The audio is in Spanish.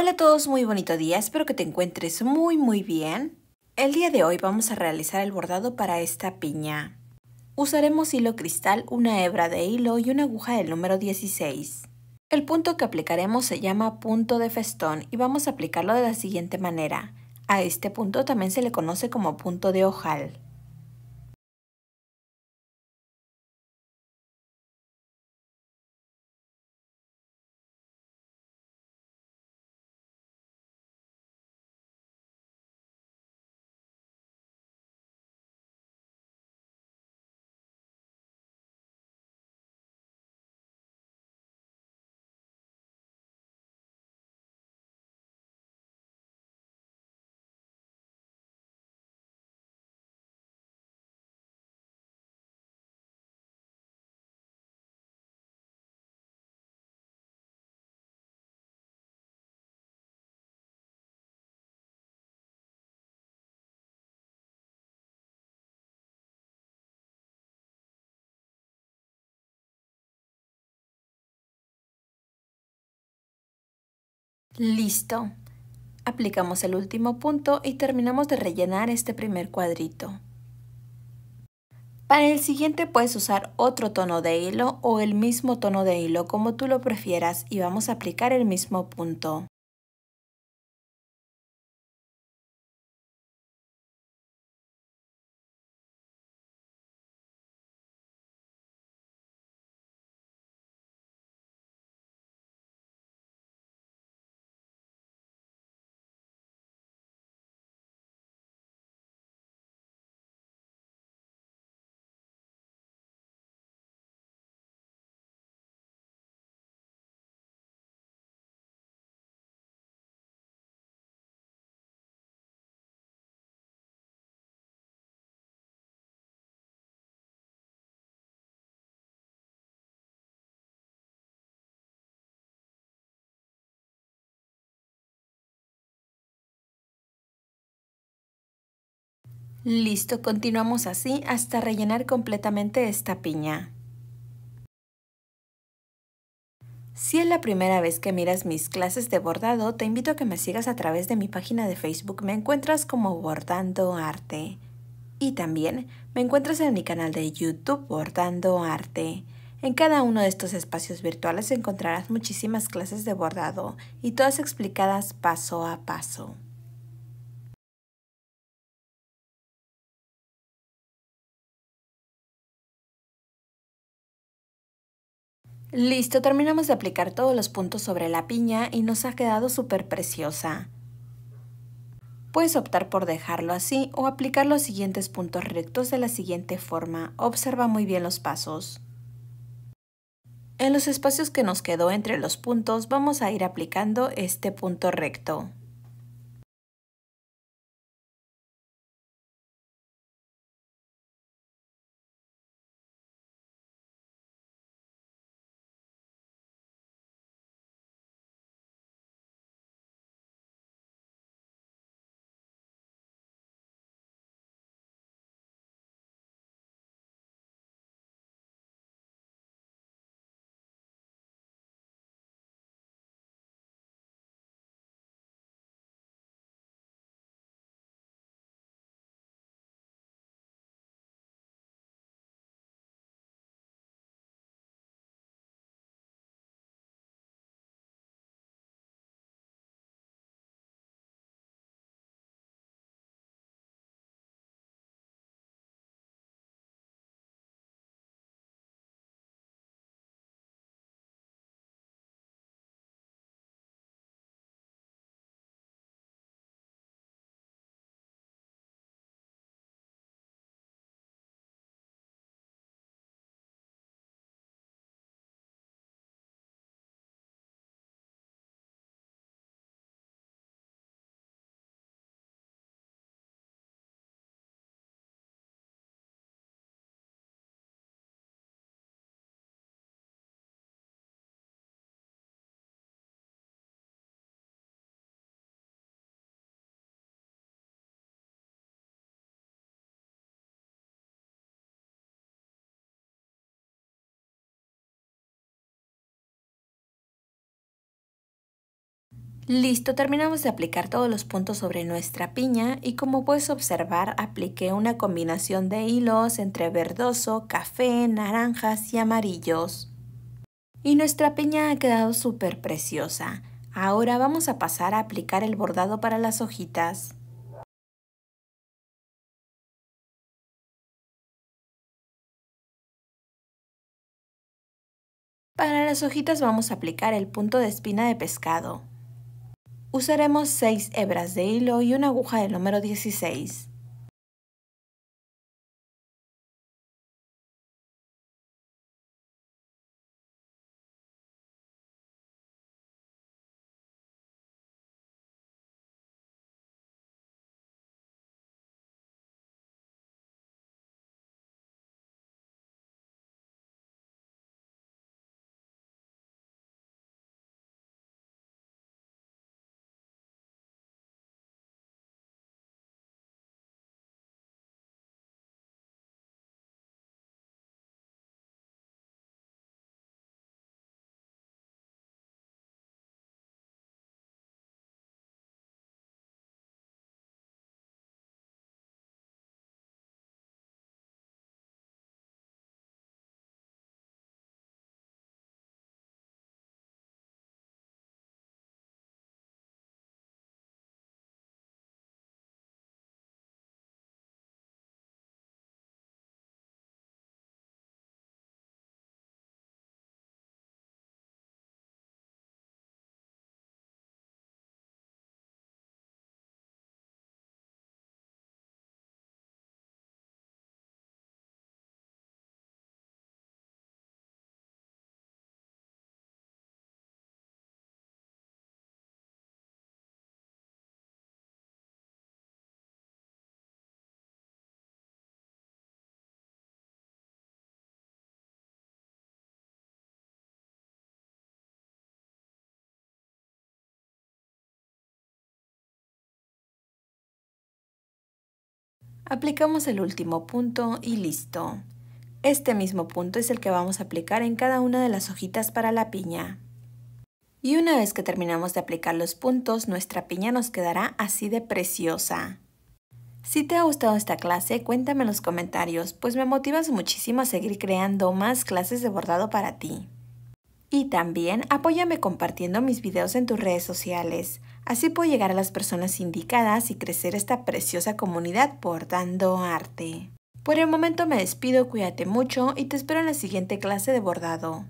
Hola a todos, muy bonito día, espero que te encuentres muy muy bien. El día de hoy vamos a realizar el bordado para esta piña. Usaremos hilo cristal, una hebra de hilo y una aguja del número 16. El punto que aplicaremos se llama punto de festón y vamos a aplicarlo de la siguiente manera. A este punto también se le conoce como punto de ojal. Listo. Aplicamos el último punto y terminamos de rellenar este primer cuadrito. Para el siguiente puedes usar otro tono de hilo o el mismo tono de hilo como tú lo prefieras y vamos a aplicar el mismo punto. Listo, continuamos así hasta rellenar completamente esta piña. Si es la primera vez que miras mis clases de bordado, te invito a que me sigas a través de mi página de Facebook. Me encuentras como Bordando Arte. Y también me encuentras en mi canal de YouTube Bordando Arte. En cada uno de estos espacios virtuales encontrarás muchísimas clases de bordado y todas explicadas paso a paso. Listo, terminamos de aplicar todos los puntos sobre la piña y nos ha quedado súper preciosa. Puedes optar por dejarlo así o aplicar los siguientes puntos rectos de la siguiente forma. Observa muy bien los pasos. En los espacios que nos quedó entre los puntos vamos a ir aplicando este punto recto. Listo, terminamos de aplicar todos los puntos sobre nuestra piña y como puedes observar apliqué una combinación de hilos entre verdoso, café, naranjas y amarillos. Y nuestra piña ha quedado súper preciosa. Ahora vamos a pasar a aplicar el bordado para las hojitas. Para las hojitas vamos a aplicar el punto de espina de pescado. Usaremos 6 hebras de hilo y una aguja del número 16. Aplicamos el último punto y listo. Este mismo punto es el que vamos a aplicar en cada una de las hojitas para la piña. Y una vez que terminamos de aplicar los puntos, nuestra piña nos quedará así de preciosa. Si te ha gustado esta clase, cuéntame en los comentarios, pues me motivas muchísimo a seguir creando más clases de bordado para ti. Y también apóyame compartiendo mis videos en tus redes sociales. Así puedo llegar a las personas indicadas y crecer esta preciosa comunidad bordando arte. Por el momento me despido, cuídate mucho y te espero en la siguiente clase de bordado.